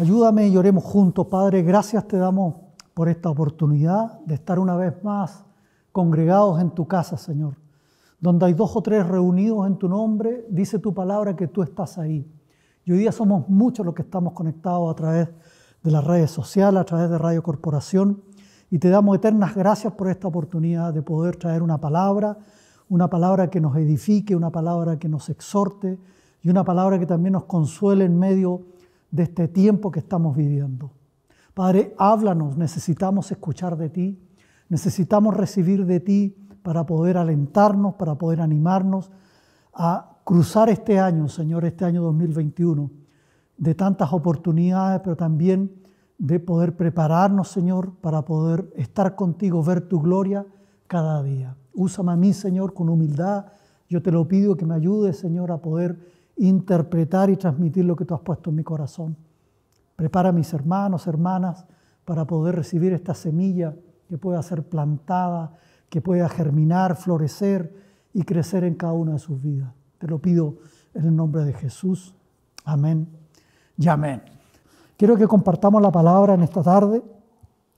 Ayúdame y oremos juntos, Padre. Gracias te damos por esta oportunidad de estar una vez más congregados en tu casa, Señor. Donde hay dos o tres reunidos en tu nombre, dice tu palabra que tú estás ahí. Y hoy día somos muchos los que estamos conectados a través de las redes sociales, a través de Radio Corporación. Y te damos eternas gracias por esta oportunidad de poder traer una palabra, una palabra que nos edifique, una palabra que nos exhorte y una palabra que también nos consuele en medio de este tiempo que estamos viviendo. Padre, háblanos, necesitamos escuchar de ti, necesitamos recibir de ti para poder alentarnos, para poder animarnos a cruzar este año, Señor, este año 2021, de tantas oportunidades, pero también de poder prepararnos, Señor, para poder estar contigo, ver tu gloria cada día. Úsame a mí, Señor, con humildad. Yo te lo pido que me ayudes, Señor, a poder interpretar y transmitir lo que tú has puesto en mi corazón. Prepara a mis hermanos, hermanas, para poder recibir esta semilla que pueda ser plantada, que pueda germinar, florecer y crecer en cada una de sus vidas. Te lo pido en el nombre de Jesús. Amén y amén. Quiero que compartamos la palabra en esta tarde.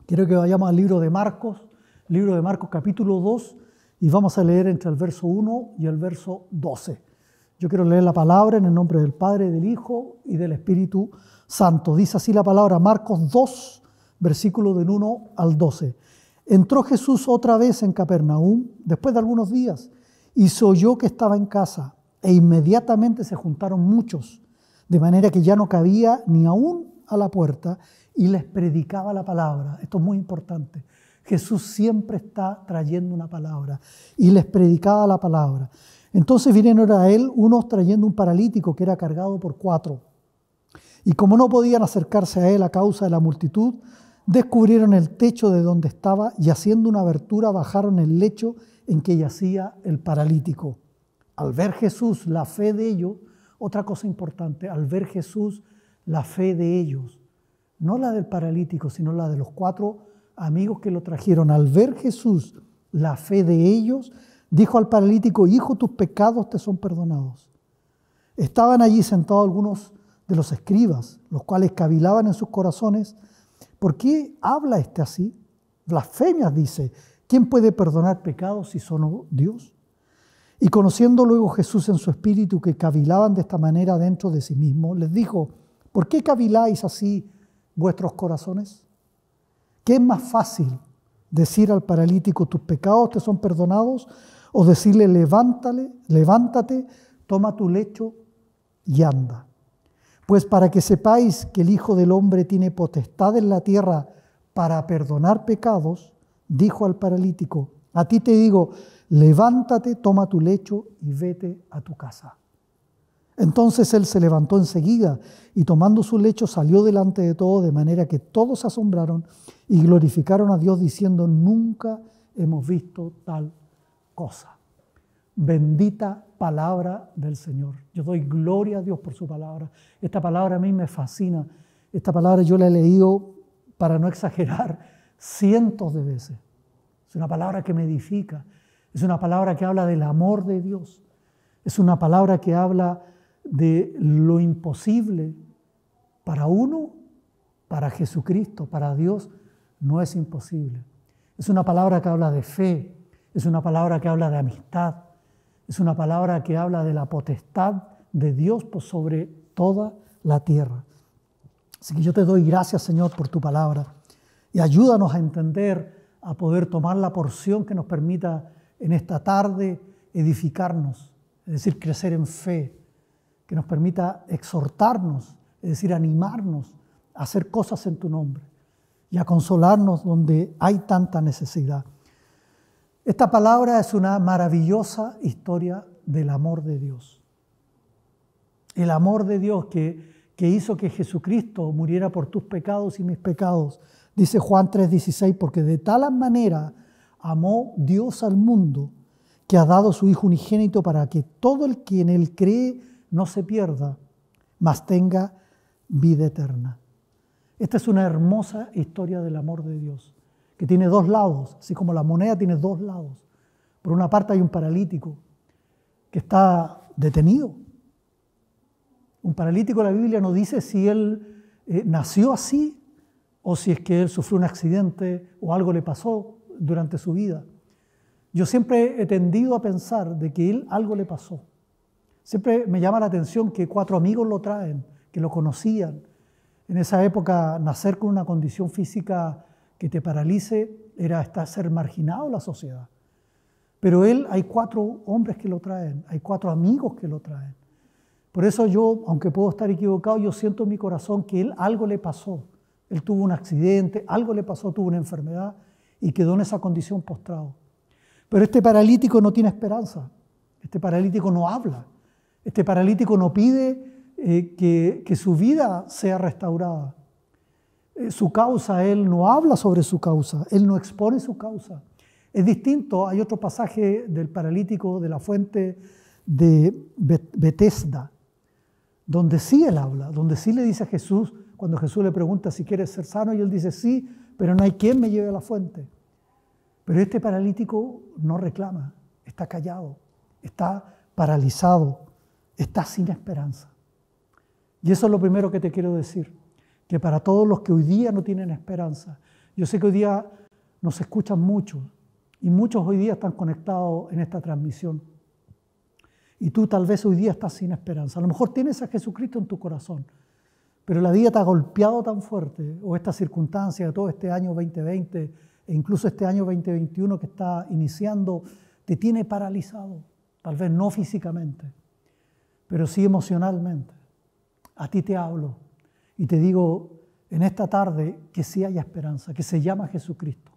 Quiero que vayamos al libro de Marcos, libro de Marcos capítulo 2, y vamos a leer entre el verso 1 y el verso 12. Yo quiero leer la palabra en el nombre del Padre, del Hijo y del Espíritu Santo. Dice así la palabra, Marcos 2, versículo del 1 al 12. Entró Jesús otra vez en Capernaum después de algunos días y se oyó que estaba en casa e inmediatamente se juntaron muchos, de manera que ya no cabía ni aún a la puerta y les predicaba la palabra. Esto es muy importante. Jesús siempre está trayendo una palabra y les predicaba la palabra. Entonces vinieron a él unos trayendo un paralítico que era cargado por cuatro. Y como no podían acercarse a él a causa de la multitud, descubrieron el techo de donde estaba y haciendo una abertura bajaron el lecho en que yacía el paralítico. Al ver Jesús la fe de ellos, otra cosa importante, al ver Jesús la fe de ellos, no la del paralítico, sino la de los cuatro amigos que lo trajeron, al ver Jesús la fe de ellos, Dijo al paralítico, hijo, tus pecados te son perdonados. Estaban allí sentados algunos de los escribas, los cuales cavilaban en sus corazones, ¿por qué habla este así? Blasfemias dice, ¿quién puede perdonar pecados si solo Dios? Y conociendo luego Jesús en su espíritu que cavilaban de esta manera dentro de sí mismo, les dijo, ¿por qué caviláis así vuestros corazones? ¿Qué es más fácil decir al paralítico, tus pecados te son perdonados? o decirle levántale, levántate, toma tu lecho y anda. Pues para que sepáis que el Hijo del Hombre tiene potestad en la tierra para perdonar pecados, dijo al paralítico, a ti te digo, levántate, toma tu lecho y vete a tu casa. Entonces él se levantó enseguida y tomando su lecho salió delante de todos, de manera que todos asombraron y glorificaron a Dios diciendo, nunca hemos visto tal Bendita palabra del Señor. Yo doy gloria a Dios por su palabra. Esta palabra a mí me fascina. Esta palabra yo la he leído, para no exagerar, cientos de veces. Es una palabra que me edifica. Es una palabra que habla del amor de Dios. Es una palabra que habla de lo imposible para uno, para Jesucristo, para Dios, no es imposible. Es una palabra que habla de fe, es una palabra que habla de amistad. Es una palabra que habla de la potestad de Dios sobre toda la tierra. Así que yo te doy gracias, Señor, por tu palabra. Y ayúdanos a entender, a poder tomar la porción que nos permita en esta tarde edificarnos, es decir, crecer en fe, que nos permita exhortarnos, es decir, animarnos a hacer cosas en tu nombre y a consolarnos donde hay tanta necesidad. Esta palabra es una maravillosa historia del amor de Dios. El amor de Dios que, hizo que Jesucristo muriera por tus pecados y mis pecados. Dice Juan 3:16, porque de tal manera amó Dios al mundo que ha dado su Hijo unigénito para que todo el que en él cree no se pierda, mas tenga vida eterna. Esta es una hermosa historia del amor de Dios que tiene dos lados, así como la moneda tiene dos lados. Por una parte hay un paralítico que está detenido. Un paralítico, la Biblia no dice si él eh, nació así o si es que él sufrió un accidente o algo le pasó durante su vida. Yo siempre he tendido a pensar de que él algo le pasó. Siempre me llama la atención que cuatro amigos lo traen, que lo conocían. En esa época nacer con una condición física que te paralice era estar ser marginado la sociedad. Pero él, hay cuatro hombres que lo traen, hay cuatro amigos que lo traen. Por eso yo, aunque puedo estar equivocado, yo siento en mi corazón que él algo le pasó. Él tuvo un accidente, algo le pasó, tuvo una enfermedad y quedó en esa condición postrado. Pero este paralítico no tiene esperanza, este paralítico no habla, este paralítico no pide eh, que, que su vida sea restaurada. Eh, su causa, él no habla sobre su causa, él no expone su causa. Es distinto, hay otro pasaje del paralítico de la fuente de Betesda, donde sí él habla, donde sí le dice a Jesús, cuando Jesús le pregunta si quiere ser sano, y él dice sí, pero no hay quien me lleve a la fuente. Pero este paralítico no reclama, está callado, está paralizado, está sin esperanza. Y eso es lo primero que te quiero decir que para todos los que hoy día no tienen esperanza. Yo sé que hoy día nos escuchan muchos y muchos hoy día están conectados en esta transmisión. Y tú tal vez hoy día estás sin esperanza. A lo mejor tienes a Jesucristo en tu corazón, pero la vida te ha golpeado tan fuerte, o esta circunstancia de todo este año 2020 e incluso este año 2021 que está iniciando, te tiene paralizado, tal vez no físicamente, pero sí emocionalmente. A ti te hablo y te digo en esta tarde que sí hay esperanza, que se llama Jesucristo.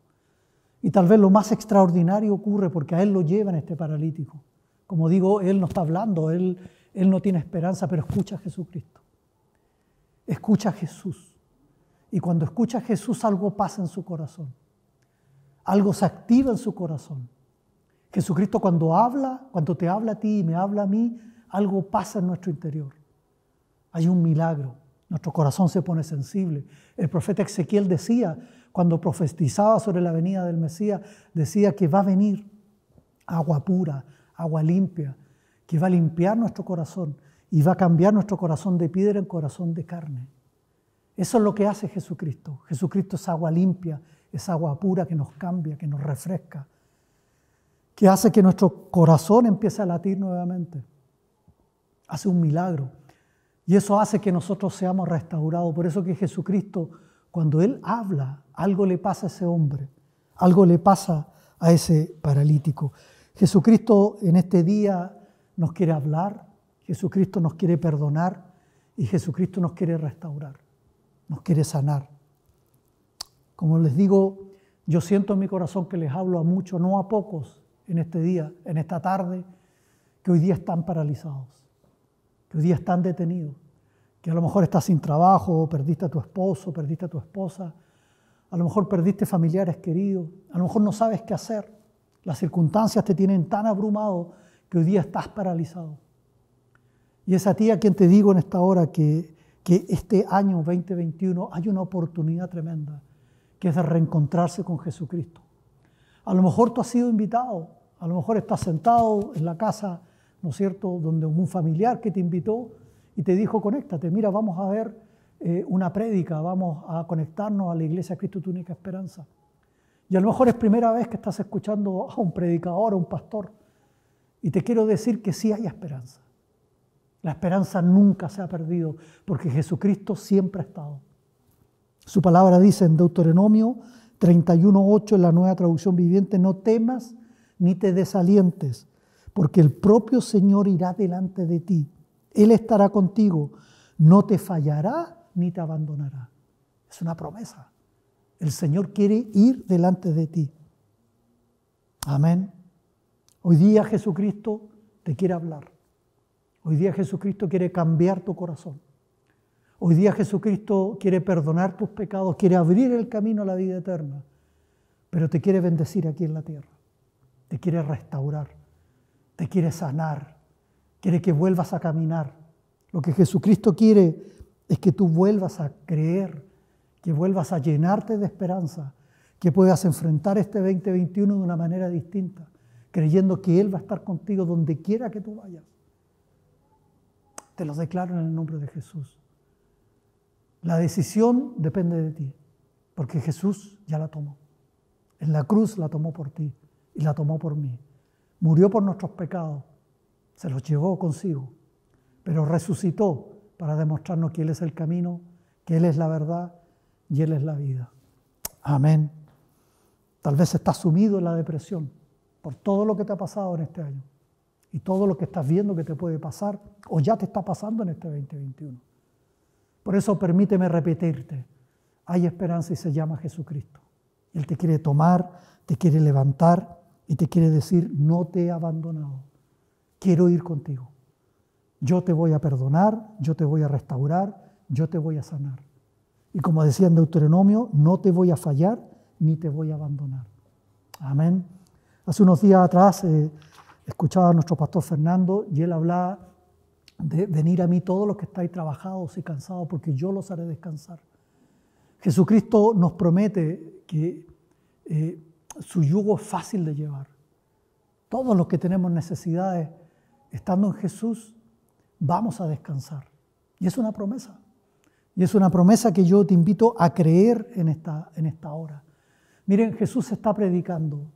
Y tal vez lo más extraordinario ocurre porque a Él lo llevan este paralítico. Como digo, Él no está hablando, Él, él no tiene esperanza, pero escucha a Jesucristo. Escucha a Jesús. Y cuando escucha a Jesús algo pasa en su corazón. Algo se activa en su corazón. Jesucristo cuando habla, cuando te habla a ti y me habla a mí, algo pasa en nuestro interior. Hay un milagro, nuestro corazón se pone sensible. El profeta Ezequiel decía, cuando profetizaba sobre la venida del Mesías, decía que va a venir agua pura, agua limpia, que va a limpiar nuestro corazón y va a cambiar nuestro corazón de piedra en corazón de carne. Eso es lo que hace Jesucristo. Jesucristo es agua limpia, es agua pura que nos cambia, que nos refresca, que hace que nuestro corazón empiece a latir nuevamente. Hace un milagro. Y eso hace que nosotros seamos restaurados. Por eso que Jesucristo, cuando Él habla, algo le pasa a ese hombre, algo le pasa a ese paralítico. Jesucristo en este día nos quiere hablar, Jesucristo nos quiere perdonar y Jesucristo nos quiere restaurar, nos quiere sanar. Como les digo, yo siento en mi corazón que les hablo a muchos, no a pocos, en este día, en esta tarde, que hoy día están paralizados que hoy día están detenido, que a lo mejor estás sin trabajo, perdiste a tu esposo, perdiste a tu esposa, a lo mejor perdiste familiares queridos, a lo mejor no sabes qué hacer, las circunstancias te tienen tan abrumado que hoy día estás paralizado. Y es a ti a quien te digo en esta hora que, que este año 2021 hay una oportunidad tremenda, que es de reencontrarse con Jesucristo. A lo mejor tú has sido invitado, a lo mejor estás sentado en la casa ¿no cierto?, donde un familiar que te invitó y te dijo, conéctate, mira, vamos a ver eh, una prédica, vamos a conectarnos a la iglesia Cristo tu única esperanza. Y a lo mejor es primera vez que estás escuchando a un predicador, a un pastor, y te quiero decir que sí hay esperanza. La esperanza nunca se ha perdido, porque Jesucristo siempre ha estado. Su palabra dice en Deuteronomio 31.8, en la nueva traducción viviente, no temas ni te desalientes, porque el propio Señor irá delante de ti. Él estará contigo, no te fallará ni te abandonará. Es una promesa. El Señor quiere ir delante de ti. Amén. Hoy día Jesucristo te quiere hablar. Hoy día Jesucristo quiere cambiar tu corazón. Hoy día Jesucristo quiere perdonar tus pecados, quiere abrir el camino a la vida eterna, pero te quiere bendecir aquí en la tierra, te quiere restaurar te quiere sanar, quiere que vuelvas a caminar. Lo que Jesucristo quiere es que tú vuelvas a creer, que vuelvas a llenarte de esperanza, que puedas enfrentar este 2021 de una manera distinta, creyendo que Él va a estar contigo donde quiera que tú vayas. Te lo declaro en el nombre de Jesús. La decisión depende de ti, porque Jesús ya la tomó. En la cruz la tomó por ti y la tomó por mí murió por nuestros pecados, se los llevó consigo, pero resucitó para demostrarnos que Él es el camino, que Él es la verdad y Él es la vida. Amén. Tal vez estás sumido en la depresión por todo lo que te ha pasado en este año y todo lo que estás viendo que te puede pasar o ya te está pasando en este 2021. Por eso permíteme repetirte, hay esperanza y se llama Jesucristo. Él te quiere tomar, te quiere levantar y te quiere decir, no te he abandonado, quiero ir contigo. Yo te voy a perdonar, yo te voy a restaurar, yo te voy a sanar. Y como decía en Deuteronomio, no te voy a fallar ni te voy a abandonar. Amén. Hace unos días atrás eh, escuchaba a nuestro pastor Fernando y él hablaba de venir a mí todos los que estáis trabajados y cansados, porque yo los haré descansar. Jesucristo nos promete que eh, su yugo es fácil de llevar. Todos los que tenemos necesidades, estando en Jesús, vamos a descansar. Y es una promesa. Y es una promesa que yo te invito a creer en esta, en esta hora. Miren, Jesús está predicando.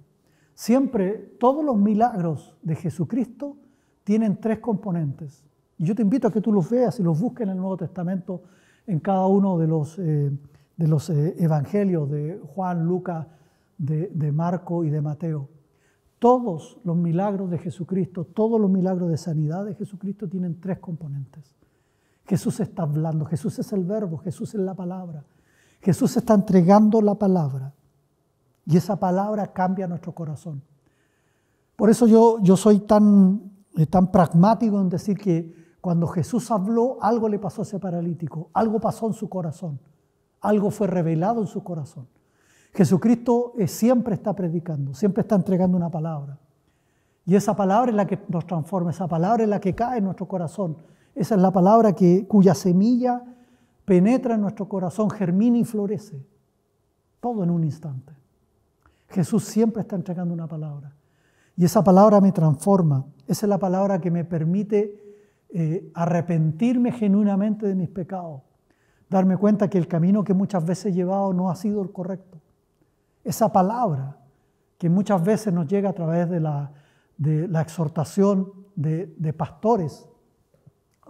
Siempre todos los milagros de Jesucristo tienen tres componentes. Y yo te invito a que tú los veas y los busques en el Nuevo Testamento, en cada uno de los, eh, eh, evangelios de Juan, Lucas, de, Marco y de Mateo. Todos los milagros de Jesucristo, todos los milagros de sanidad de Jesucristo tienen tres componentes. Jesús está hablando, Jesús es el verbo, Jesús es la palabra. Jesús está entregando la palabra y esa palabra cambia nuestro corazón. Por eso yo, yo soy tan, eh, tan pragmático en decir que cuando Jesús habló, algo le pasó a ese paralítico, algo pasó en su corazón, algo fue revelado en su corazón. Jesucristo siempre está predicando, siempre está entregando una palabra. Y esa palabra es la que nos transforma, esa palabra es la que cae en nuestro corazón. Esa es la palabra que, cuya semilla penetra en nuestro corazón, germina y florece. Todo en un instante. Jesús siempre está entregando una palabra. Y esa palabra me transforma. Esa es la palabra que me permite eh, arrepentirme genuinamente de mis pecados. Darme cuenta que el camino que muchas veces he llevado no ha sido el correcto esa palabra que muchas veces nos llega a través de la, exhortación de, pastores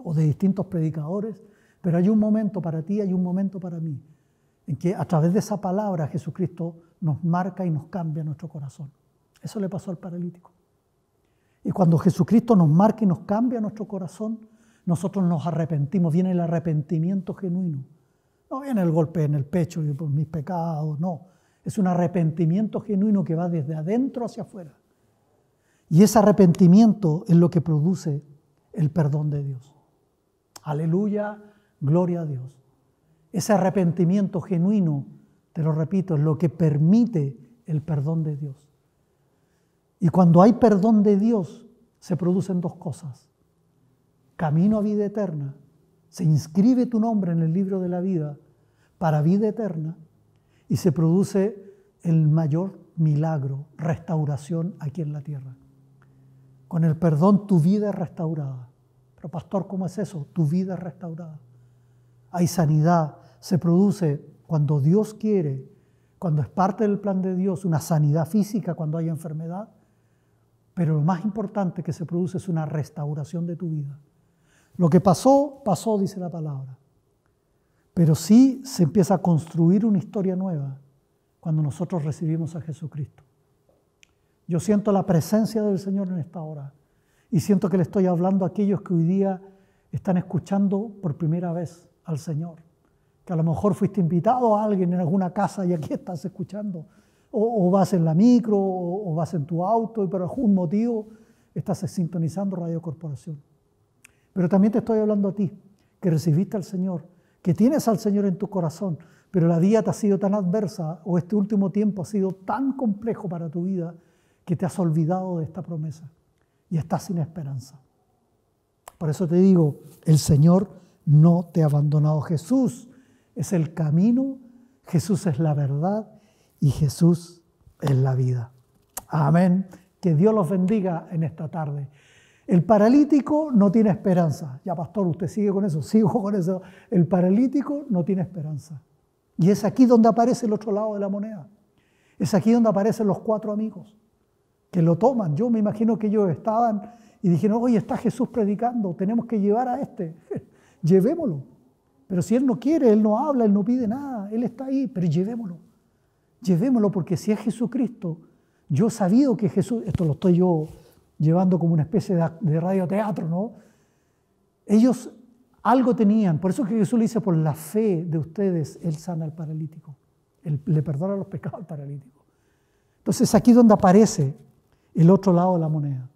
o de distintos predicadores, pero hay un momento para ti, hay un momento para mí, en que a través de esa palabra Jesucristo nos marca y nos cambia nuestro corazón. Eso le pasó al paralítico. Y cuando Jesucristo nos marca y nos cambia nuestro corazón, nosotros nos arrepentimos, viene el arrepentimiento genuino. No viene el golpe en el pecho y por mis pecados, no. Es un arrepentimiento genuino que va desde adentro hacia afuera. Y ese arrepentimiento es lo que produce el perdón de Dios. Aleluya, gloria a Dios. Ese arrepentimiento genuino, te lo repito, es lo que permite el perdón de Dios. Y cuando hay perdón de Dios, se producen dos cosas. Camino a vida eterna. Se inscribe tu nombre en el libro de la vida para vida eterna y se produce el mayor milagro, restauración aquí en la tierra. Con el perdón tu vida es restaurada. Pero pastor, ¿cómo es eso? Tu vida es restaurada. Hay sanidad. Se produce cuando Dios quiere, cuando es parte del plan de Dios, una sanidad física cuando hay enfermedad. Pero lo más importante que se produce es una restauración de tu vida. Lo que pasó, pasó, dice la palabra. Pero sí se empieza a construir una historia nueva cuando nosotros recibimos a Jesucristo. Yo siento la presencia del Señor en esta hora y siento que le estoy hablando a aquellos que hoy día están escuchando por primera vez al Señor, que a lo mejor fuiste invitado a alguien en alguna casa y aquí estás escuchando, o, vas en la micro, o vas en tu auto, y por algún motivo estás sintonizando Radio Corporación. Pero también te estoy hablando a ti, que recibiste al Señor que tienes al Señor en tu corazón, pero la vida te ha sido tan adversa o este último tiempo ha sido tan complejo para tu vida que te has olvidado de esta promesa y estás sin esperanza. Por eso te digo, el Señor no te ha abandonado. Jesús es el camino, Jesús es la verdad y Jesús es la vida. Amén. Que Dios los bendiga en esta tarde. El paralítico no tiene esperanza. Ya, pastor, usted sigue con eso, sigo con eso. El paralítico no tiene esperanza. Y es aquí donde aparece el otro lado de la moneda. Es aquí donde aparecen los cuatro amigos que lo toman. Yo me imagino que ellos estaban y dijeron, oye, está Jesús predicando, tenemos que llevar a este. llevémoslo. Pero si Él no quiere, Él no habla, Él no pide nada, Él está ahí, pero llevémoslo. Llevémoslo porque si es Jesucristo, yo he sabido que Jesús, esto lo estoy yo llevando como una especie de, de radioteatro, ¿no? Ellos algo tenían, por eso que Jesús le dice, por la fe de ustedes, Él sana al paralítico, él le perdona los pecados al paralítico. Entonces aquí es donde aparece el otro lado de la moneda.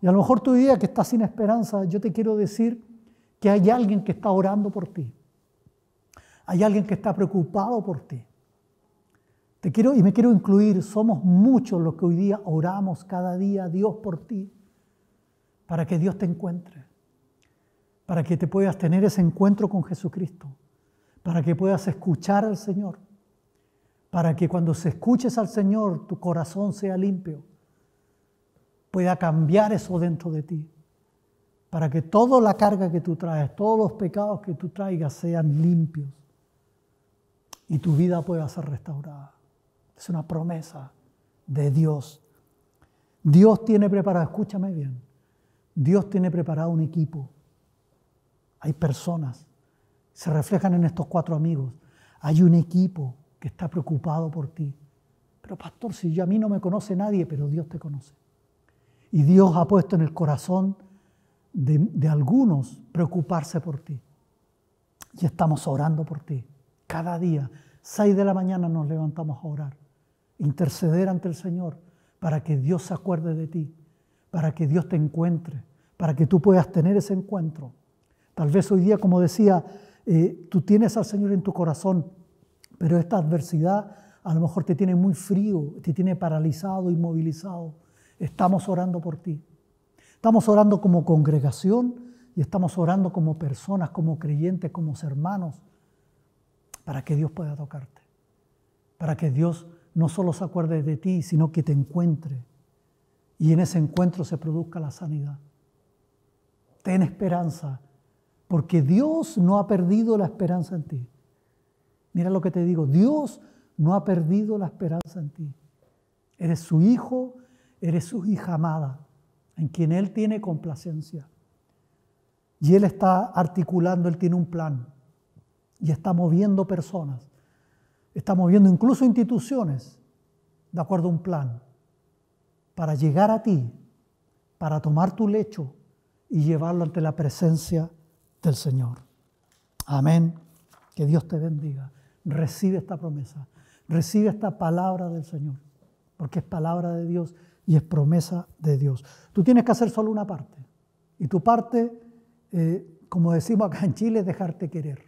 Y a lo mejor tu idea que estás sin esperanza, yo te quiero decir que hay alguien que está orando por ti. Hay alguien que está preocupado por ti. Te quiero y me quiero incluir, somos muchos los que hoy día oramos cada día a Dios por ti, para que Dios te encuentre, para que te puedas tener ese encuentro con Jesucristo, para que puedas escuchar al Señor, para que cuando se escuches al Señor tu corazón sea limpio, pueda cambiar eso dentro de ti, para que toda la carga que tú traes, todos los pecados que tú traigas sean limpios y tu vida pueda ser restaurada. Es una promesa de Dios. Dios tiene preparado, escúchame bien, Dios tiene preparado un equipo. Hay personas, se reflejan en estos cuatro amigos. Hay un equipo que está preocupado por ti. Pero pastor, si yo a mí no me conoce nadie, pero Dios te conoce. Y Dios ha puesto en el corazón de, de algunos preocuparse por ti. Y estamos orando por ti. Cada día, 6 de la mañana nos levantamos a orar interceder ante el Señor para que Dios se acuerde de ti, para que Dios te encuentre, para que tú puedas tener ese encuentro. Tal vez hoy día, como decía, eh, tú tienes al Señor en tu corazón, pero esta adversidad a lo mejor te tiene muy frío, te tiene paralizado, inmovilizado. Estamos orando por ti. Estamos orando como congregación y estamos orando como personas, como creyentes, como hermanos, para que Dios pueda tocarte, para que Dios no solo se acuerde de ti, sino que te encuentre. Y en ese encuentro se produzca la sanidad. Ten esperanza, porque Dios no ha perdido la esperanza en ti. Mira lo que te digo, Dios no ha perdido la esperanza en ti. Eres su hijo, eres su hija amada, en quien Él tiene complacencia. Y Él está articulando, Él tiene un plan y está moviendo personas Estamos viendo incluso instituciones de acuerdo a un plan para llegar a ti, para tomar tu lecho y llevarlo ante la presencia del Señor. Amén. Que Dios te bendiga. Recibe esta promesa. Recibe esta palabra del Señor, porque es palabra de Dios y es promesa de Dios. Tú tienes que hacer solo una parte. Y tu parte, eh, como decimos acá en Chile, es dejarte querer.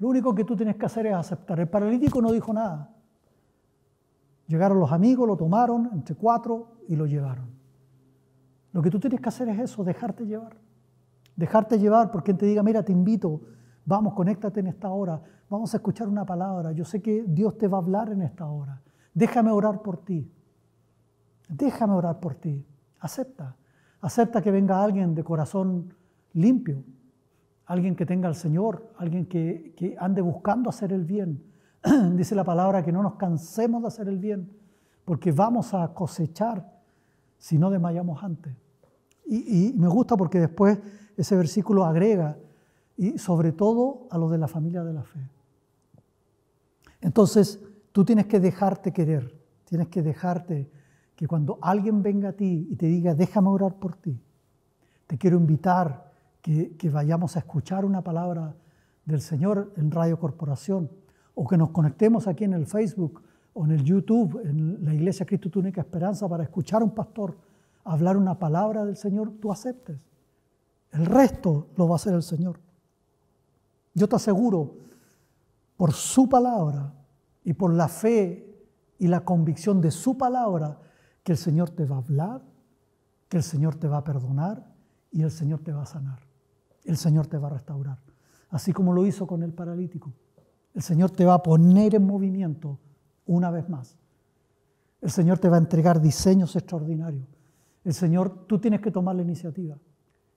Lo único que tú tienes que hacer es aceptar. El paralítico no dijo nada. Llegaron los amigos, lo tomaron entre cuatro y lo llevaron. Lo que tú tienes que hacer es eso, dejarte llevar. Dejarte llevar porque quien te diga, mira, te invito, vamos, conéctate en esta hora, vamos a escuchar una palabra, yo sé que Dios te va a hablar en esta hora. Déjame orar por ti. Déjame orar por ti. Acepta. Acepta que venga alguien de corazón limpio, alguien que tenga al Señor, alguien que, ande buscando hacer el bien. Dice la palabra que no nos cansemos de hacer el bien, porque vamos a cosechar si no desmayamos antes. Y, me gusta porque después ese versículo agrega, y sobre todo a lo de la familia de la fe. Entonces, tú tienes que dejarte querer, tienes que dejarte que cuando alguien venga a ti y te diga, déjame orar por ti, te quiero invitar que, vayamos a escuchar una palabra del Señor en Radio Corporación o que nos conectemos aquí en el Facebook o en el YouTube, en la Iglesia Cristo Túnica esperanza, para escuchar a un pastor hablar una palabra del Señor, tú aceptes. El resto lo va a hacer el Señor. Yo te aseguro, por su palabra y por la fe y la convicción de su palabra, que el Señor te va a hablar, que el Señor te va a perdonar y el Señor te va a sanar el Señor te va a restaurar. Así como lo hizo con el paralítico. El Señor te va a poner en movimiento una vez más. El Señor te va a entregar diseños extraordinarios. El Señor, tú tienes que tomar la iniciativa.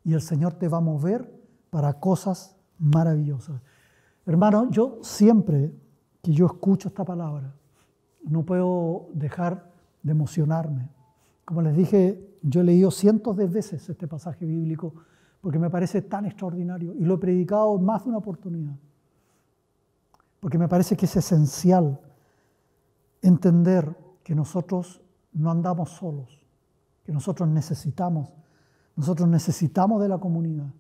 Y el Señor te va a mover para cosas maravillosas. Hermano, yo siempre que yo escucho esta palabra, no puedo dejar de emocionarme. Como les dije, yo he leído cientos de veces este pasaje bíblico porque me parece tan extraordinario y lo he predicado más de una oportunidad, porque me parece que es esencial entender que nosotros no andamos solos, que nosotros necesitamos, nosotros necesitamos de la comunidad,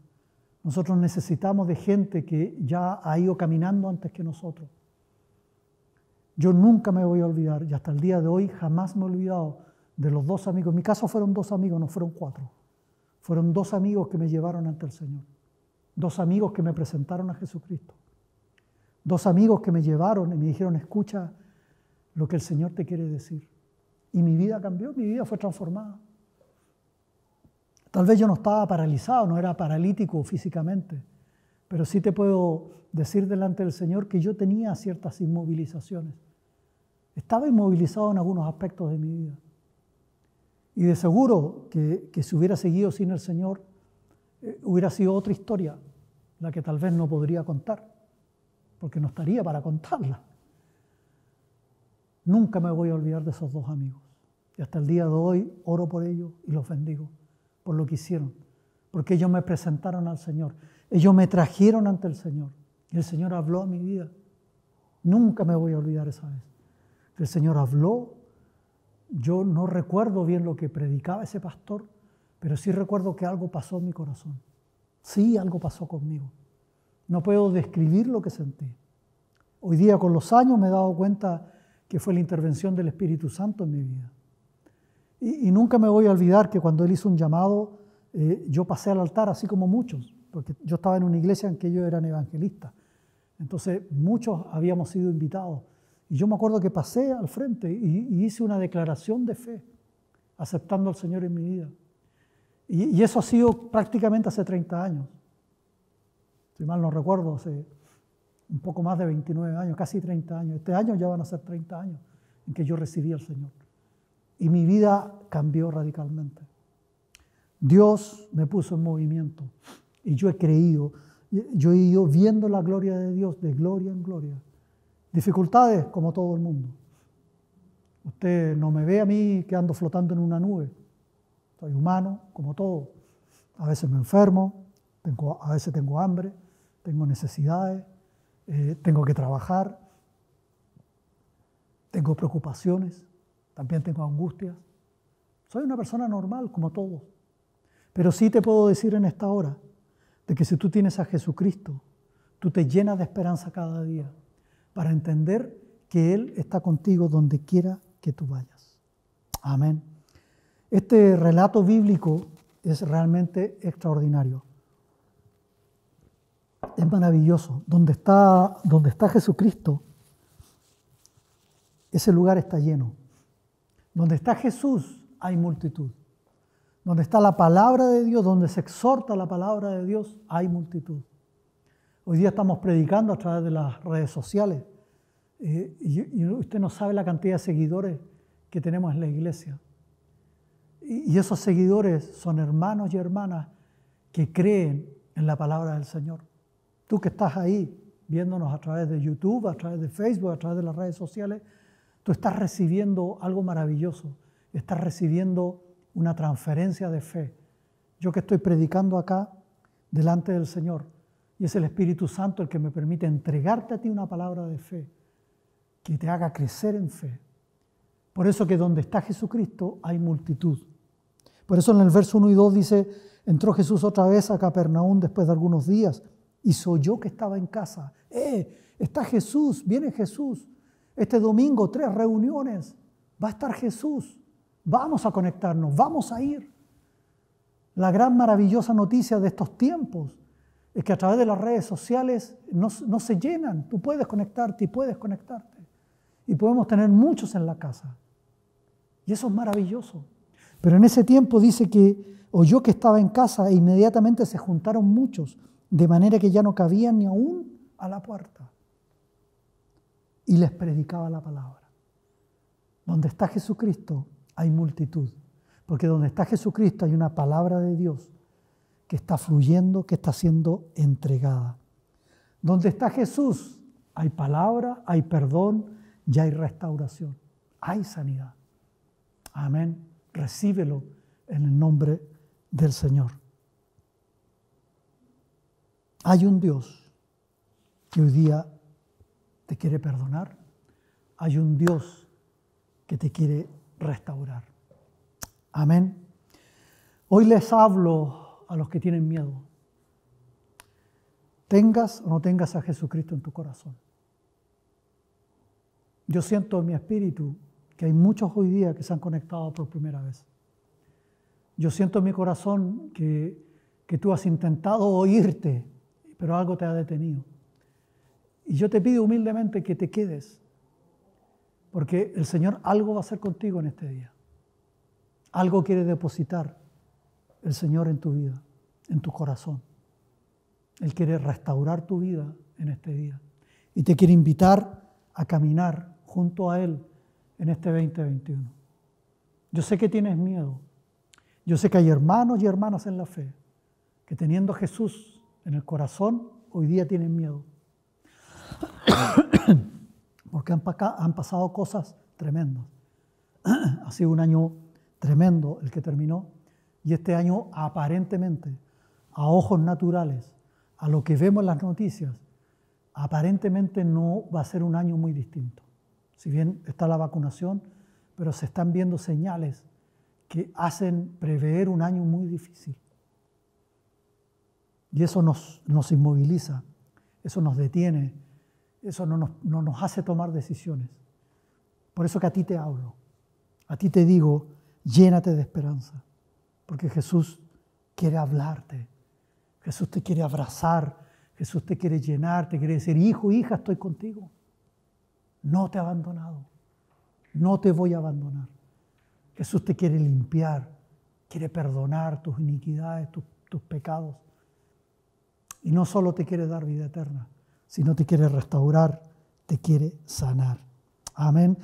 nosotros necesitamos de gente que ya ha ido caminando antes que nosotros. Yo nunca me voy a olvidar, y hasta el día de hoy jamás me he olvidado de los dos amigos. En mi caso fueron dos amigos, no fueron cuatro fueron dos amigos que me llevaron ante el Señor, dos amigos que me presentaron a Jesucristo, dos amigos que me llevaron y me dijeron, escucha lo que el Señor te quiere decir. Y mi vida cambió, mi vida fue transformada. Tal vez yo no estaba paralizado, no era paralítico físicamente, pero sí te puedo decir delante del Señor que yo tenía ciertas inmovilizaciones. Estaba inmovilizado en algunos aspectos de mi vida. Y de seguro que, que si hubiera seguido sin el Señor, eh, hubiera sido otra historia, la que tal vez no podría contar, porque no estaría para contarla. Nunca me voy a olvidar de esos dos amigos. Y hasta el día de hoy oro por ellos y los bendigo por lo que hicieron, porque ellos me presentaron al Señor, ellos me trajeron ante el Señor y el Señor habló a mi vida. Nunca me voy a olvidar esa vez. El Señor habló yo no recuerdo bien lo que predicaba ese pastor, pero sí recuerdo que algo pasó en mi corazón. Sí, algo pasó conmigo. No puedo describir lo que sentí. Hoy día con los años me he dado cuenta que fue la intervención del Espíritu Santo en mi vida. Y, nunca me voy a olvidar que cuando Él hizo un llamado, eh, yo pasé al altar, así como muchos, porque yo estaba en una iglesia en que ellos eran evangelistas. Entonces muchos habíamos sido invitados y yo me acuerdo que pasé al frente y, hice una declaración de fe, aceptando al Señor en mi vida. Y, y eso ha sido prácticamente hace 30 años. Si mal no recuerdo, hace un poco más de 29 años, casi 30 años. Este año ya van a ser 30 años en que yo recibí al Señor. Y mi vida cambió radicalmente. Dios me puso en movimiento y yo he creído, yo he ido viendo la gloria de Dios de gloria en gloria. Dificultades como todo el mundo. Usted no me ve a mí que ando flotando en una nube. Soy humano, como todo. A veces me enfermo, a veces tengo hambre, tengo necesidades, eh, tengo que trabajar, tengo preocupaciones, también tengo angustias. Soy una persona normal, como todos. Pero sí te puedo decir en esta hora de que si tú tienes a Jesucristo, tú te llenas de esperanza cada día para entender que Él está contigo donde quiera que tú vayas. Amén. Este relato bíblico es realmente extraordinario. Es maravilloso. Donde está, donde está Jesucristo, ese lugar está lleno. Donde está Jesús hay multitud. Donde está la palabra de Dios, donde se exhorta la palabra de Dios, hay multitud. Hoy día estamos predicando a través de las redes sociales eh, y, usted no sabe la cantidad de seguidores que tenemos en la iglesia. Y, y esos seguidores son hermanos y hermanas que creen en la palabra del Señor. Tú que estás ahí viéndonos a través de YouTube, a través de Facebook, a través de las redes sociales, tú estás recibiendo algo maravilloso, estás recibiendo una transferencia de fe. Yo que estoy predicando acá delante del Señor, y es el Espíritu Santo el que me permite entregarte a ti una palabra de fe, que te haga crecer en fe. Por eso que donde está Jesucristo hay multitud. Por eso en el verso 1 y 2 dice, entró Jesús otra vez a Capernaum después de algunos días y soy yo que estaba en casa. ¡Eh! Está Jesús, viene Jesús. Este domingo tres reuniones. Va a estar Jesús. Vamos a conectarnos, vamos a ir. La gran maravillosa noticia de estos tiempos es que a través de las redes sociales no, se llenan. Tú puedes conectarte y puedes conectarte. Y podemos tener muchos en la casa. Y eso es maravilloso. Pero en ese tiempo dice que oyó que estaba en casa e inmediatamente se juntaron muchos, de manera que ya no cabían ni aún a la puerta. Y les predicaba la palabra. Donde está Jesucristo hay multitud, porque donde está Jesucristo hay una palabra de Dios que está fluyendo, que está siendo entregada. Donde está Jesús, hay palabra, hay perdón, y hay restauración, hay sanidad. Amén. Recíbelo en el nombre del Señor. Hay un Dios que hoy día te quiere perdonar. Hay un Dios que te quiere restaurar. Amén. Hoy les hablo a los que tienen miedo. Tengas o no tengas a Jesucristo en tu corazón. Yo siento en mi espíritu que hay muchos hoy día que se han conectado por primera vez. Yo siento en mi corazón que, que tú has intentado oírte, pero algo te ha detenido. Y yo te pido humildemente que te quedes, porque el Señor algo va a hacer contigo en este día. Algo quiere depositar el Señor en tu vida, en tu corazón. Él quiere restaurar tu vida en este día y te quiere invitar a caminar junto a Él en este 2021. Yo sé que tienes miedo. Yo sé que hay hermanos y hermanas en la fe que teniendo a Jesús en el corazón, hoy día tienen miedo. Porque han, han pasado cosas tremendas. ha sido un año tremendo el que terminó y este año, aparentemente, a ojos naturales, a lo que vemos en las noticias, aparentemente no va a ser un año muy distinto. Si bien está la vacunación, pero se están viendo señales que hacen prever un año muy difícil. Y eso nos, inmoviliza, eso nos detiene, eso nos, no nos hace tomar decisiones. Por eso que a ti te hablo, a ti te digo, llénate de esperanza porque Jesús quiere hablarte, Jesús te quiere abrazar, Jesús te quiere llenar, te quiere decir, hijo, hija, estoy contigo. No te he abandonado, no te voy a abandonar. Jesús te quiere limpiar, quiere perdonar tus iniquidades, tus, tus pecados. Y no solo te quiere dar vida eterna, sino te quiere restaurar, te quiere sanar. Amén.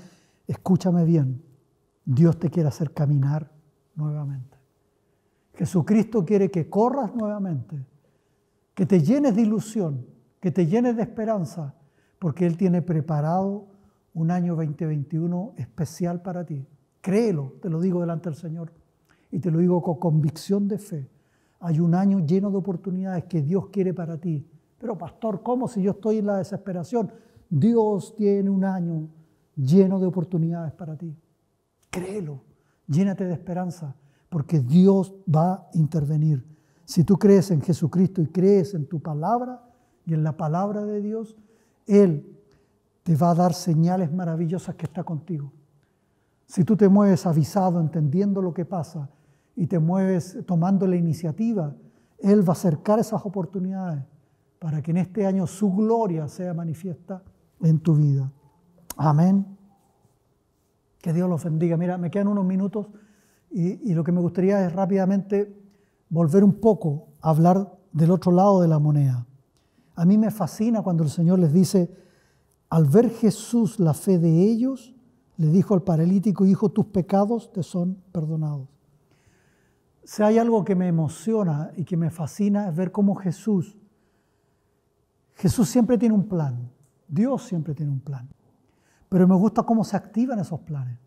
Escúchame bien, Dios te quiere hacer caminar nuevamente. Jesucristo quiere que corras nuevamente, que te llenes de ilusión, que te llenes de esperanza, porque Él tiene preparado un año 2021 especial para ti. Créelo, te lo digo delante del Señor y te lo digo con convicción de fe. Hay un año lleno de oportunidades que Dios quiere para ti. Pero pastor, ¿cómo si yo estoy en la desesperación? Dios tiene un año lleno de oportunidades para ti. Créelo, llénate de esperanza porque Dios va a intervenir. Si tú crees en Jesucristo y crees en tu palabra y en la palabra de Dios, Él te va a dar señales maravillosas que está contigo. Si tú te mueves avisado, entendiendo lo que pasa y te mueves tomando la iniciativa, Él va a acercar esas oportunidades para que en este año su gloria sea manifiesta en tu vida. Amén. Que Dios los bendiga. Mira, me quedan unos minutos. Y, lo que me gustaría es rápidamente volver un poco a hablar del otro lado de la moneda. A mí me fascina cuando el Señor les dice, al ver Jesús la fe de ellos, le dijo al paralítico, hijo, tus pecados te son perdonados. Si hay algo que me emociona y que me fascina es ver cómo Jesús, Jesús siempre tiene un plan, Dios siempre tiene un plan, pero me gusta cómo se activan esos planes.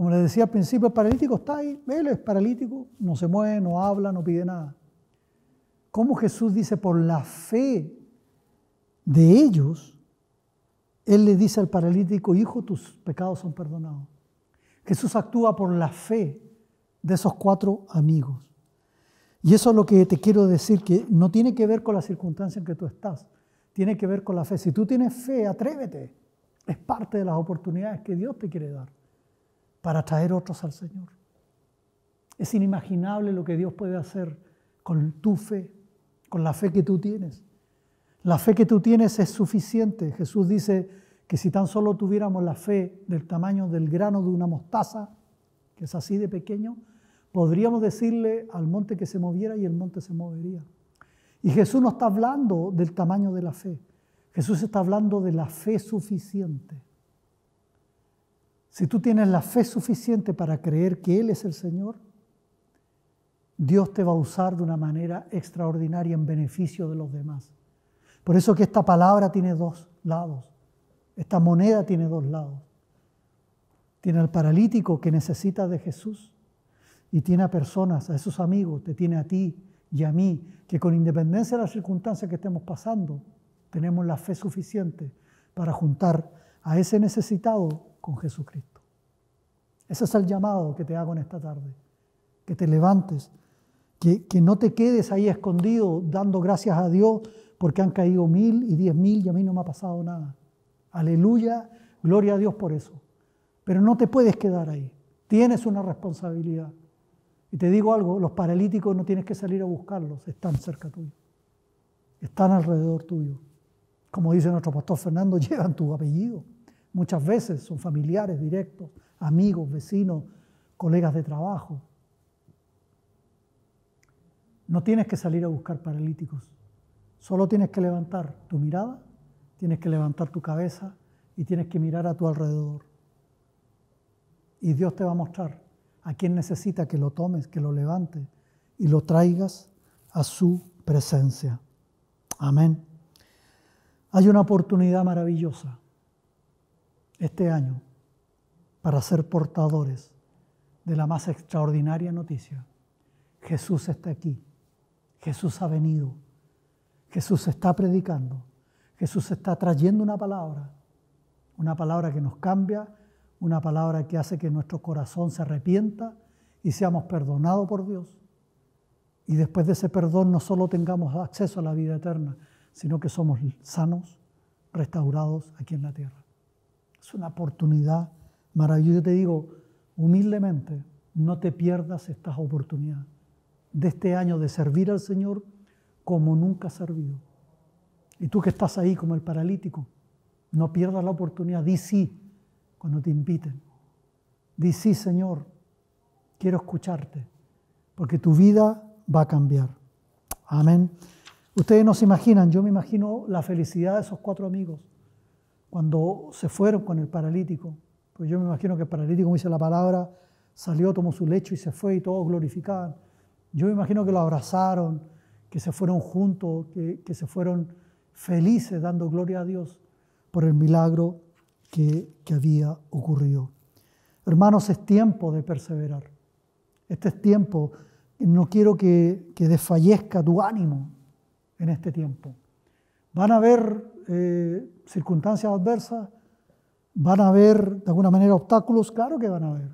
Como les decía al principio, el paralítico está ahí, él es paralítico, no se mueve, no habla, no pide nada. Como Jesús dice, por la fe de ellos, Él le dice al paralítico, hijo, tus pecados son perdonados? Jesús actúa por la fe de esos cuatro amigos. Y eso es lo que te quiero decir, que no tiene que ver con la circunstancia en que tú estás, tiene que ver con la fe. Si tú tienes fe, atrévete. Es parte de las oportunidades que Dios te quiere dar para traer otros al Señor. Es inimaginable lo que Dios puede hacer con tu fe, con la fe que tú tienes. La fe que tú tienes es suficiente. Jesús dice que si tan solo tuviéramos la fe del tamaño del grano de una mostaza, que es así de pequeño, podríamos decirle al monte que se moviera y el monte se movería. Y Jesús no está hablando del tamaño de la fe. Jesús está hablando de la fe suficiente. Si tú tienes la fe suficiente para creer que Él es el Señor, Dios te va a usar de una manera extraordinaria en beneficio de los demás. Por eso que esta palabra tiene dos lados, esta moneda tiene dos lados. Tiene al paralítico que necesita de Jesús y tiene a personas, a esos amigos, te tiene a ti y a mí, que con independencia de las circunstancias que estemos pasando, tenemos la fe suficiente para juntar a ese necesitado con Jesucristo. Ese es el llamado que te hago en esta tarde, que te levantes, que, que no te quedes ahí escondido dando gracias a Dios porque han caído mil y diez mil y a mí no me ha pasado nada. Aleluya, gloria a Dios por eso. Pero no te puedes quedar ahí, tienes una responsabilidad. Y te digo algo, los paralíticos no tienes que salir a buscarlos, están cerca tuyo, están alrededor tuyo. Como dice nuestro pastor Fernando, llevan tu apellido. Muchas veces son familiares directos, amigos, vecinos, colegas de trabajo. No tienes que salir a buscar paralíticos. Solo tienes que levantar tu mirada, tienes que levantar tu cabeza y tienes que mirar a tu alrededor. Y Dios te va a mostrar a quien necesita que lo tomes, que lo levantes y lo traigas a su presencia. Amén. Hay una oportunidad maravillosa este año para ser portadores de la más extraordinaria noticia. Jesús está aquí, Jesús ha venido, Jesús está predicando, Jesús está trayendo una palabra, una palabra que nos cambia, una palabra que hace que nuestro corazón se arrepienta y seamos perdonados por Dios. Y después de ese perdón no solo tengamos acceso a la vida eterna, sino que somos sanos, restaurados aquí en la tierra. Es una oportunidad maravillosa. Yo te digo, humildemente, no te pierdas estas oportunidades de este año de servir al Señor como nunca has servido. Y tú que estás ahí como el paralítico, no pierdas la oportunidad, di sí cuando te inviten. Di sí, Señor, quiero escucharte, porque tu vida va a cambiar. Amén. Ustedes no se imaginan, yo me imagino la felicidad de esos cuatro amigos cuando se fueron con el paralítico. Pues yo me imagino que el paralítico, como dice la palabra, salió, tomó su lecho y se fue y todos glorificaban. Yo me imagino que lo abrazaron, que se fueron juntos, que, se fueron felices dando gloria a Dios por el milagro que, había ocurrido. Hermanos, es tiempo de perseverar. Este es tiempo. No quiero que, que desfallezca tu ánimo en este tiempo. Van a haber eh, circunstancias adversas, van a haber de alguna manera obstáculos, claro que van a haber.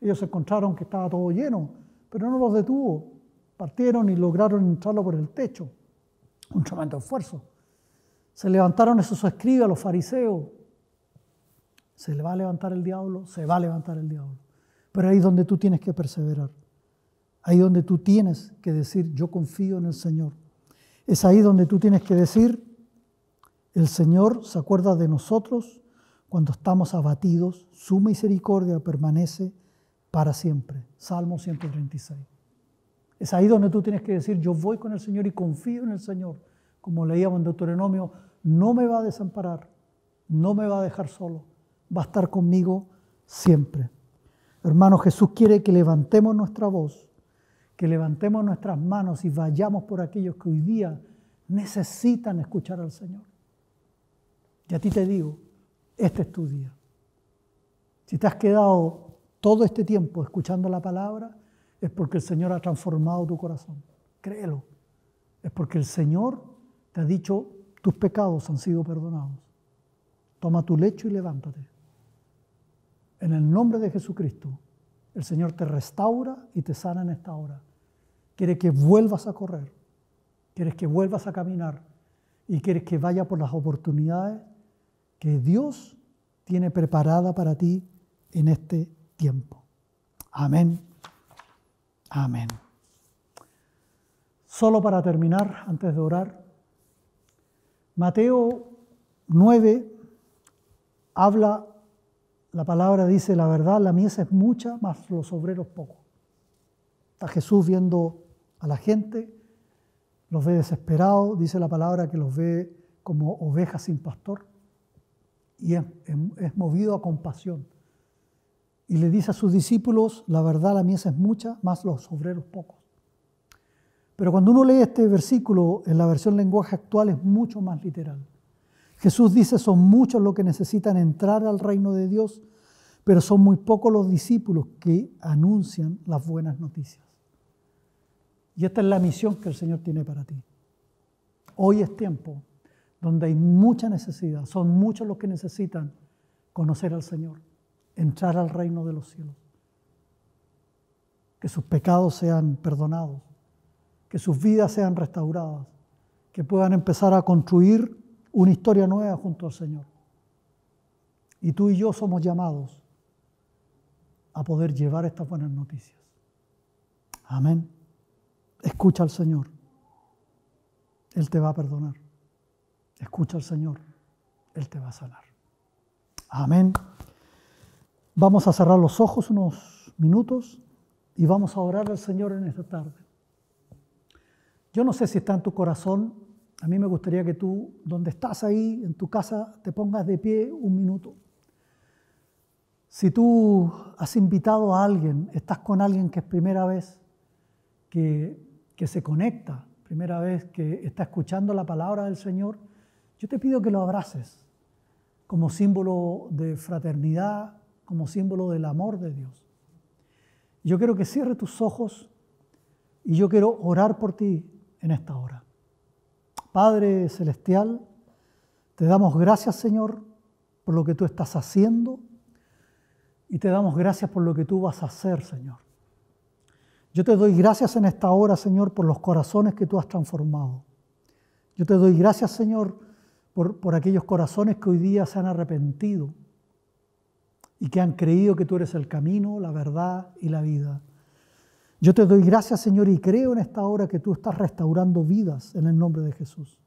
Ellos encontraron que estaba todo lleno, pero no los detuvo. Partieron y lograron entrarlo por el techo. Un tremendo esfuerzo. Se levantaron escribe escribas, los fariseos. Se le va a levantar el diablo, se va a levantar el diablo. Pero ahí es donde tú tienes que perseverar. Ahí es donde tú tienes que decir, yo confío en el Señor. Es ahí donde tú tienes que decir, el Señor se acuerda de nosotros cuando estamos abatidos, su misericordia permanece para siempre. Salmo 136. Es ahí donde tú tienes que decir, yo voy con el Señor y confío en el Señor. Como leíamos en Deuteronomio, no me va a desamparar, no me va a dejar solo, va a estar conmigo siempre. Hermano, Jesús quiere que levantemos nuestra voz que levantemos nuestras manos y vayamos por aquellos que hoy día necesitan escuchar al Señor. Y a ti te digo, este es tu día. Si te has quedado todo este tiempo escuchando la palabra, es porque el Señor ha transformado tu corazón. Créelo. Es porque el Señor te ha dicho, tus pecados han sido perdonados. Toma tu lecho y levántate. En el nombre de Jesucristo, el Señor te restaura y te sana en esta hora. Quieres que vuelvas a correr, quieres que vuelvas a caminar y quieres que vaya por las oportunidades que Dios tiene preparada para ti en este tiempo. Amén. Amén. Solo para terminar, antes de orar, Mateo 9 habla, la palabra dice, la verdad, la mies es mucha, más los obreros pocos. A Jesús viendo a la gente, los ve desesperados, dice la palabra que los ve como ovejas sin pastor, y es, movido a compasión. Y le dice a sus discípulos, la verdad la mies es mucha, más los obreros pocos. Pero cuando uno lee este versículo en la versión lenguaje actual es mucho más literal. Jesús dice, son muchos los que necesitan entrar al reino de Dios, pero son muy pocos los discípulos que anuncian las buenas noticias. Y esta es la misión que el Señor tiene para ti. Hoy es tiempo donde hay mucha necesidad, son muchos los que necesitan conocer al Señor, entrar al reino de los cielos, que sus pecados sean perdonados, que sus vidas sean restauradas, que puedan empezar a construir una historia nueva junto al Señor. Y tú y yo somos llamados a poder llevar estas buenas noticias. Amén. Escucha al Señor. Él te va a perdonar. Escucha al Señor. Él te va a sanar. Amén. Vamos a cerrar los ojos unos minutos y vamos a orar al Señor en esta tarde. Yo no sé si está en tu corazón, a mí me gustaría que tú, donde estás ahí, en tu casa, te pongas de pie un minuto. Si tú has invitado a alguien, estás con alguien que es primera vez, que que se conecta, primera vez que está escuchando la palabra del Señor, yo te pido que lo abraces como símbolo de fraternidad, como símbolo del amor de Dios. Yo quiero que cierre tus ojos y yo quiero orar por ti en esta hora. Padre Celestial, te damos gracias Señor por lo que tú estás haciendo y te damos gracias por lo que tú vas a hacer Señor. Yo te doy gracias en esta hora, Señor, por los corazones que tú has transformado. Yo te doy gracias, Señor, por, por aquellos corazones que hoy día se han arrepentido y que han creído que tú eres el camino, la verdad y la vida. Yo te doy gracias, Señor, y creo en esta hora que tú estás restaurando vidas en el nombre de Jesús.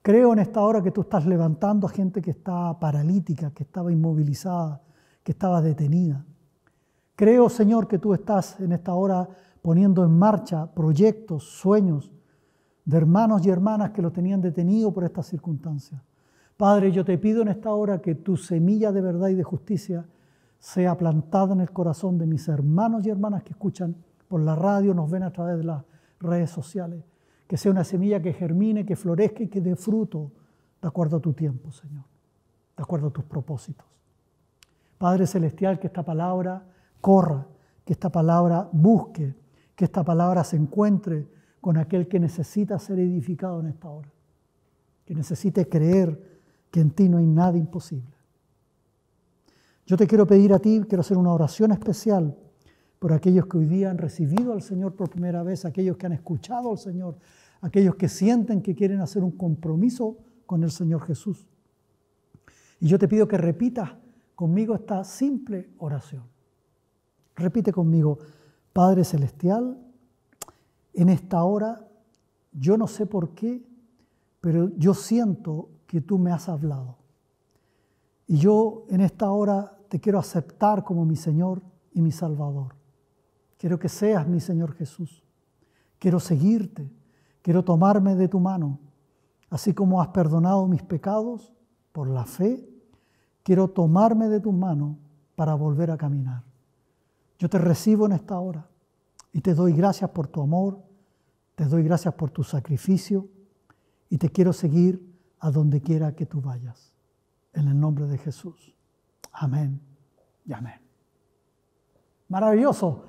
Creo en esta hora que tú estás levantando a gente que estaba paralítica, que estaba inmovilizada, que estaba detenida. Creo, Señor, que tú estás en esta hora poniendo en marcha proyectos, sueños de hermanos y hermanas que lo tenían detenido por estas circunstancias. Padre, yo te pido en esta hora que tu semilla de verdad y de justicia sea plantada en el corazón de mis hermanos y hermanas que escuchan por la radio, nos ven a través de las redes sociales. Que sea una semilla que germine, que florezca y que dé fruto de acuerdo a tu tiempo, Señor, de acuerdo a tus propósitos. Padre Celestial, que esta palabra corra, que esta palabra busque, que esta palabra se encuentre con aquel que necesita ser edificado en esta hora, que necesite creer que en ti no hay nada imposible. Yo te quiero pedir a ti, quiero hacer una oración especial por aquellos que hoy día han recibido al Señor por primera vez, aquellos que han escuchado al Señor, aquellos que sienten que quieren hacer un compromiso con el Señor Jesús. Y yo te pido que repitas conmigo esta simple oración. Repite conmigo, Padre Celestial, en esta hora yo no sé por qué, pero yo siento que tú me has hablado. Y yo en esta hora te quiero aceptar como mi Señor y mi Salvador. Quiero que seas mi Señor Jesús. Quiero seguirte. Quiero tomarme de tu mano. Así como has perdonado mis pecados por la fe, quiero tomarme de tu mano para volver a caminar. Yo te recibo en esta hora y te doy gracias por tu amor, te doy gracias por tu sacrificio y te quiero seguir a donde quiera que tú vayas. En el nombre de Jesús. Amén y amén. Maravilloso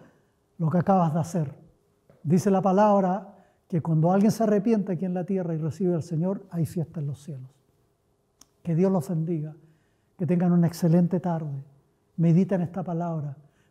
lo que acabas de hacer. Dice la palabra que cuando alguien se arrepiente aquí en la tierra y recibe al Señor, hay fiesta en los cielos. Que Dios los bendiga, que tengan una excelente tarde. Mediten esta palabra